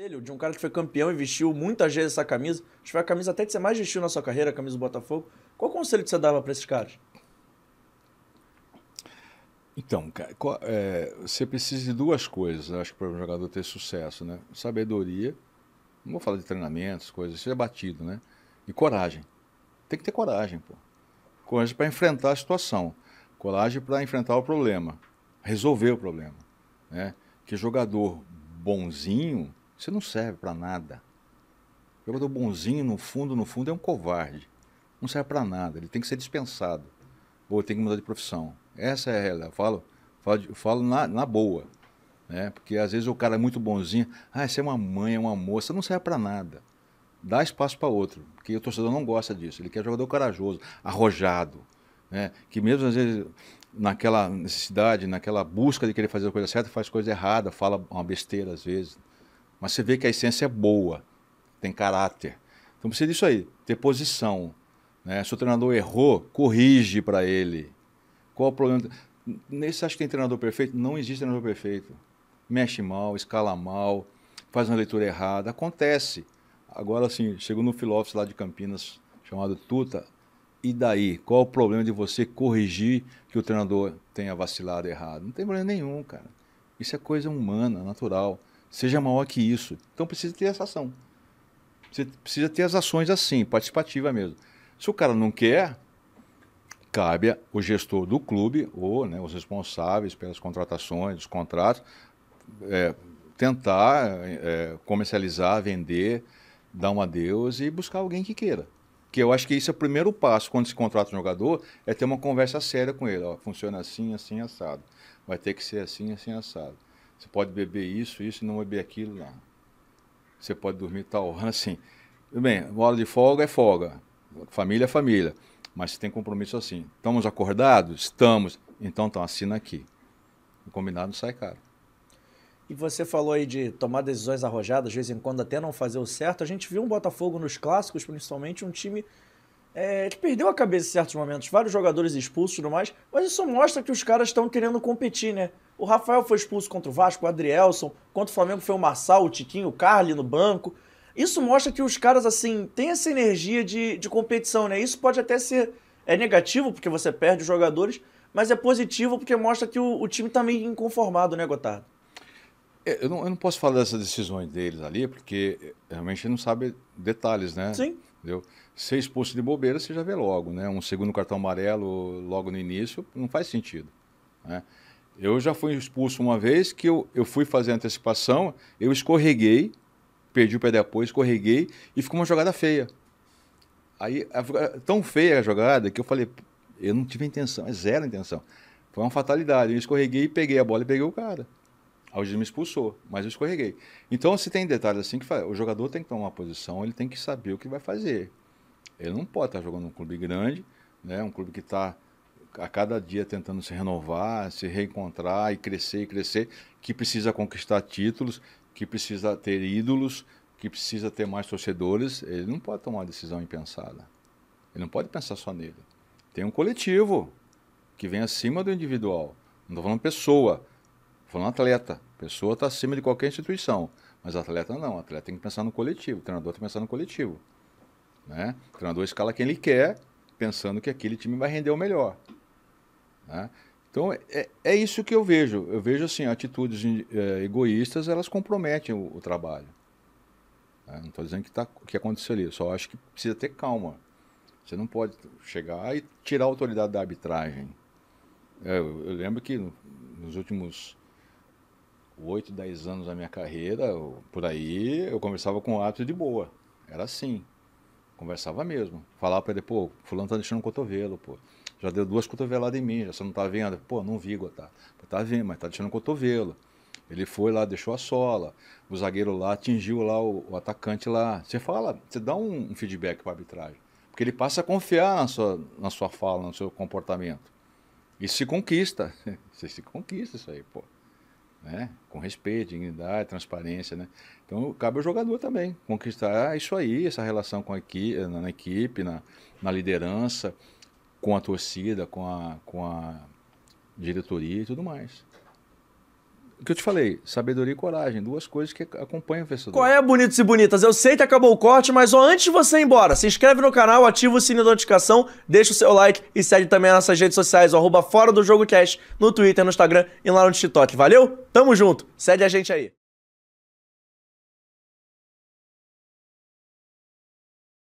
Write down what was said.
Conselho de um cara que foi campeão e vestiu muitas vezes essa camisa. Acho que foi a camisa até que você mais vestiu na sua carreira, a camisa do Botafogo. Qual conselho que você dava para esses caras? Então, é, você precisa de duas coisas, acho, para um jogador ter sucesso, né? Sabedoria, não vou falar de treinamentos, coisas, isso é batido, né? E coragem. Tem que ter coragem, pô. Coragem para enfrentar a situação, coragem para enfrentar o problema, resolver o problema, né? Que jogador bonzinho, você não serve para nada. O jogador bonzinho, no fundo, no fundo, é um covarde. Não serve para nada. Ele tem que ser dispensado. Ou tem que mudar de profissão. Essa é ela. Eu falo, falo, falo na, na boa. Né? Porque às vezes o cara é muito bonzinho. Ah, você é uma mãe, é uma moça. Não serve para nada. Dá espaço para outro. Porque o torcedor não gosta disso. Ele quer jogador corajoso, arrojado. Né? Que mesmo às vezes naquela necessidade, naquela busca de querer fazer a coisa certa, faz coisa errada, fala uma besteira às vezes. Mas você vê que a essência é boa, tem caráter. Então precisa disso aí, ter posição. Né? Se o treinador errou, corrige para ele. Qual o problema? Nesse acho que tem treinador perfeito? Não existe treinador perfeito. Mexe mal, escala mal, faz uma leitura errada. Acontece. Agora, assim, chegou no filósofo lá de Campinas, chamado Tuta. E daí? Qual o problema de você corrigir que o treinador tenha vacilado errado? Não tem problema nenhum, cara. Isso é coisa humana, natural seja maior que isso. Então precisa ter essa ação. Você precisa ter as ações assim, participativa mesmo. Se o cara não quer, cabe o gestor do clube ou né, os responsáveis pelas contratações, os contratos, é, tentar é, comercializar, vender, dar um adeus e buscar alguém que queira. Que eu acho que isso é o primeiro passo quando se contrata um jogador, é ter uma conversa séria com ele. Ó, funciona assim, assim, assado. Vai ter que ser assim, assim, assado. Você pode beber isso, isso e não beber aquilo. Não. Você pode dormir tal hora, assim. Tudo bem, hora de folga é folga. Família é família. Mas tem compromisso assim. Estamos acordados? Estamos. Então, então assina aqui. O combinado sai caro. E você falou aí de tomar decisões arrojadas, de vez em quando até não fazer o certo. A gente viu um Botafogo nos clássicos, principalmente, um time é, perdeu a cabeça em certos momentos, vários jogadores expulsos e tudo mais, mas isso mostra que os caras estão querendo competir, né? O Rafael foi expulso contra o Vasco, o Adrielson, contra o Flamengo foi o Marçal, o Tiquinho, o Carli no banco. Isso mostra que os caras, assim, têm essa energia de, de competição, né? Isso pode até ser é negativo, porque você perde os jogadores, mas é positivo porque mostra que o, o time está meio inconformado, né, Gotardo? É, eu, não, eu não posso falar dessas decisões deles ali, porque eh, realmente não sabe detalhes, né? Sim. Entendeu? Ser expulso de bobeira, você já vê logo, né? Um segundo cartão amarelo logo no início não faz sentido. Né? Eu já fui expulso uma vez que eu, eu fui fazer antecipação, eu escorreguei, perdi o pé depois escorreguei e ficou uma jogada feia. Aí, a, tão feia a jogada que eu falei, eu não tive intenção, é zero intenção. Foi uma fatalidade. Eu escorreguei, peguei a bola e peguei o cara. A Algir me expulsou, mas eu escorreguei. Então, se tem detalhes assim que faz, o jogador tem que tomar uma posição, ele tem que saber o que vai fazer. Ele não pode estar jogando num clube grande, né? um clube que está a cada dia tentando se renovar, se reencontrar e crescer e crescer, que precisa conquistar títulos, que precisa ter ídolos, que precisa ter mais torcedores. Ele não pode tomar uma decisão impensada. Ele não pode pensar só nele. Tem um coletivo que vem acima do individual. Não estou falando pessoa falando atleta. pessoa está acima de qualquer instituição. Mas atleta não. Atleta tem que pensar no coletivo. O treinador tem que pensar no coletivo. Né? O treinador escala quem ele quer, pensando que aquele time vai render o melhor. Né? Então, é, é isso que eu vejo. Eu vejo, assim, atitudes é, egoístas, elas comprometem o, o trabalho. Né? Não estou dizendo que, tá, que aconteceu ali. Eu só acho que precisa ter calma. Você não pode chegar e tirar a autoridade da arbitragem. É, eu, eu lembro que nos últimos 8, 10 anos da minha carreira, por aí, eu conversava com o árbitro de boa. Era assim. Conversava mesmo. Falava para ele, pô, fulano tá deixando um cotovelo, pô. Já deu duas cotoveladas em mim, já você não tá vendo? Pô, não vi, tá Tá vendo, mas tá deixando um cotovelo. Ele foi lá, deixou a sola. O zagueiro lá atingiu lá o, o atacante lá. Você fala, você dá um, um feedback para arbitragem. Porque ele passa a confiar na sua, na sua fala, no seu comportamento. e se conquista. Você se conquista isso aí, pô né? com respeito, dignidade, transparência. Né? Então, cabe ao jogador também conquistar isso aí, essa relação com a equipe, eh, na, na equipe, na, na, liderança, com a torcida, com a, com a diretoria e tudo mais o que eu te falei, sabedoria e coragem, duas coisas que acompanham o vencedor. Qual é, bonitos e bonitas? Eu sei que acabou o corte, mas ó, antes de você ir embora, se inscreve no canal, ativa o sininho da notificação, deixa o seu like e segue também nossas redes sociais, ó, Fora do Jogo Cash, no Twitter, no Instagram e lá no TikTok. Valeu? Tamo junto, segue a gente aí.